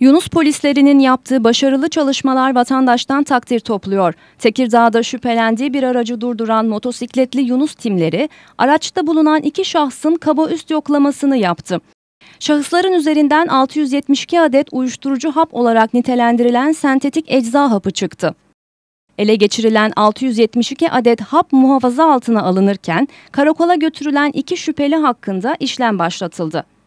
Yunus polislerinin yaptığı başarılı çalışmalar vatandaştan takdir topluyor. Tekirdağ'da şüphelendiği bir aracı durduran motosikletli Yunus timleri araçta bulunan iki şahsın kaba üst yoklamasını yaptı. Şahısların üzerinden 672 adet uyuşturucu hap olarak nitelendirilen sentetik ecza hapı çıktı. Ele geçirilen 672 adet hap muhafaza altına alınırken karakola götürülen iki şüpheli hakkında işlem başlatıldı.